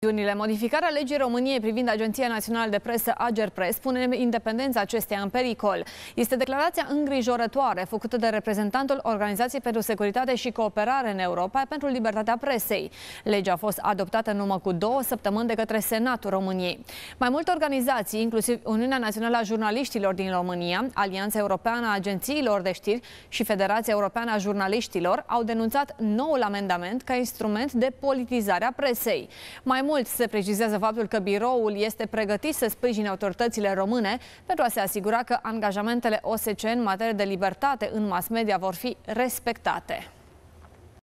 Acțiunile. Modificarea legii României privind Agenția Națională de Presă Agerpres pune independența acesteia în pericol. Este declarația îngrijorătoare făcută de reprezentantul Organizației pentru Securitate și Cooperare în Europa pentru Libertatea Presei. Legea a fost adoptată în urmă cu două săptămâni de către Senatul României. Mai multe organizații, inclusiv Uniunea Națională a Jurnaliștilor din România, Alianța Europeană a Agențiilor de Știri și Federația Europeană a Jurnaliștilor, au denunțat noul amendament ca instrument de politizare a presei. Mai mult, se precizează faptul că biroul este pregătit să sprijine autoritățile române pentru a se asigura că angajamentele OSCE în materie de libertate în mass media vor fi respectate.